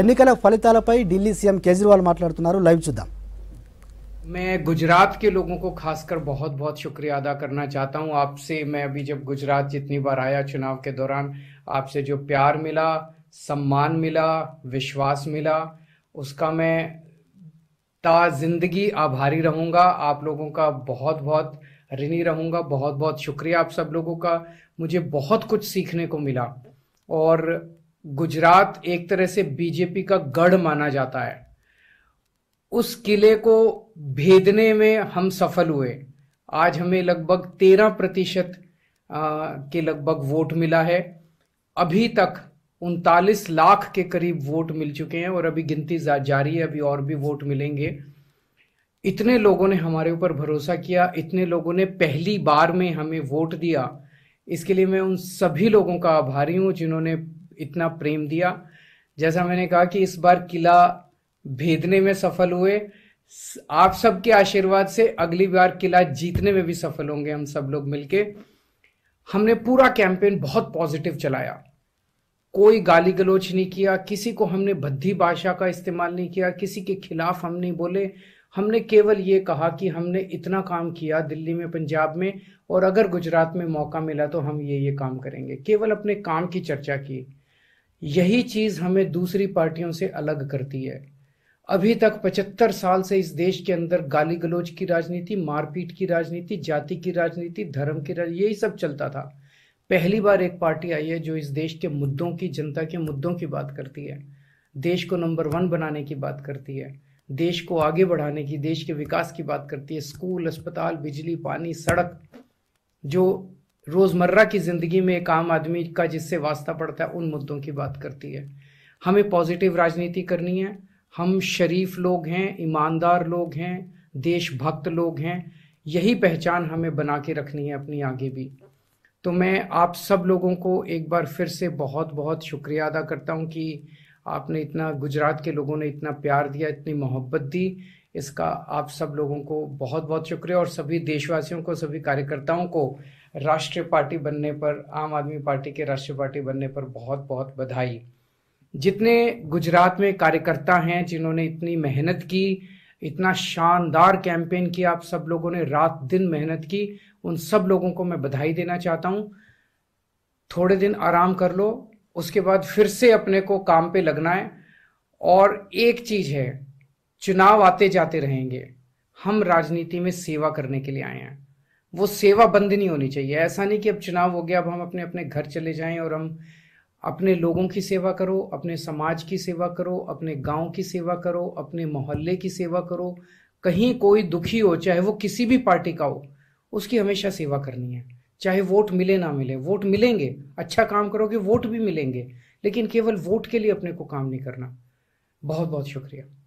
ఎన్నికల ఫలితాలపై ఢిల్లీ సీఎం కేజ్రీవాల్ మాట్లాడుతున్నారు లైవ్ చూద్దాం मैं गुजरात के लोगों को खासकर बहुत बहुत शुक्रिया अदा करना चाहता हूं आपसे मैं अभी जब गुजरात जितनी बार आया चुनाव के दौरान आपसे जो प्यार मिला सम्मान मिला विश्वास मिला उसका मैं ता जिंदगी आभारी रहूंगा आप लोगों का बहुत बहुत ऋणी रहूंगा बहुत बहुत शुक्रिया आप सब लोगों का मुझे बहुत कुछ सीखने को मिला और गुजरात एक तरह से बीजेपी का गढ़ माना जाता है उस किले को भेदने में हम सफल हुए आज हमें लगभग तेरह प्रतिशत के लगभग वोट मिला है अभी तक उनतालीस लाख के करीब वोट मिल चुके हैं और अभी गिनती जारी है अभी और भी वोट मिलेंगे इतने लोगों ने हमारे ऊपर भरोसा किया इतने लोगों ने पहली बार में हमें वोट दिया इसके लिए मैं उन सभी लोगों का आभारी हूँ जिन्होंने इतना प्रेम दिया जैसा मैंने कहा कि इस बार किला भेदने में सफल हुए आप सबके आशीर्वाद से अगली बार किला जीतने में भी सफल होंगे हम सब लोग मिलके हमने पूरा कैंपेन बहुत पॉजिटिव चलाया कोई गाली गलोच नहीं किया किसी को हमने भद्दी भाषा का इस्तेमाल नहीं किया किसी के खिलाफ हम नहीं बोले हमने केवल ये कहा कि हमने इतना काम किया दिल्ली में पंजाब में और अगर गुजरात में मौका मिला तो हम ये ये काम करेंगे केवल अपने काम की चर्चा की यही चीज़ हमें दूसरी पार्टियों से अलग करती है अभी तक 75 साल से इस देश के अंदर गाली गलोच की राजनीति मारपीट की राजनीति जाति की राजनीति धर्म की राजनीति यही सब चलता था पहली बार एक पार्टी आई है जो इस देश के मुद्दों की जनता के मुद्दों की बात करती है देश को नंबर वन बनाने की बात करती है देश को आगे बढ़ाने की देश के विकास की बात करती है स्कूल अस्पताल बिजली पानी सड़क जो रोज़मर्रा की ज़िंदगी में एक आम आदमी का जिससे वास्ता पड़ता है उन मुद्दों की बात करती है हमें पॉजिटिव राजनीति करनी है हम शरीफ लोग हैं ईमानदार लोग हैं देशभक्त लोग हैं यही पहचान हमें बना के रखनी है अपनी आगे भी तो मैं आप सब लोगों को एक बार फिर से बहुत बहुत शुक्रिया अदा करता हूँ कि आपने इतना गुजरात के लोगों ने इतना प्यार दिया इतनी मोहब्बत दी इसका आप सब लोगों को बहुत बहुत शुक्रिया और सभी देशवासियों को सभी कार्यकर्ताओं को राष्ट्रीय पार्टी बनने पर आम आदमी पार्टी के राष्ट्रीय पार्टी बनने पर बहुत बहुत बधाई जितने गुजरात में कार्यकर्ता हैं जिन्होंने इतनी मेहनत की इतना शानदार कैंपेन किया आप सब लोगों ने रात दिन मेहनत की उन सब लोगों को मैं बधाई देना चाहता हूँ थोड़े दिन आराम कर लो उसके बाद फिर से अपने को काम पे लगना है और एक चीज़ है चुनाव आते जाते रहेंगे हम राजनीति में सेवा करने के लिए आए हैं वो सेवा बंद नहीं होनी चाहिए ऐसा नहीं कि अब चुनाव हो गया अब हम अपने अपने घर चले जाएं और हम अपने लोगों की सेवा करो अपने समाज की सेवा करो अपने गांव की सेवा करो अपने मोहल्ले की सेवा करो कहीं कोई दुखी हो चाहे वो किसी भी पार्टी का हो उसकी हमेशा सेवा करनी है चाहे वोट मिले ना मिले वोट मिलेंगे अच्छा काम करोगे वोट भी मिलेंगे लेकिन केवल वोट के लिए अपने को काम नहीं करना बहुत बहुत शुक्रिया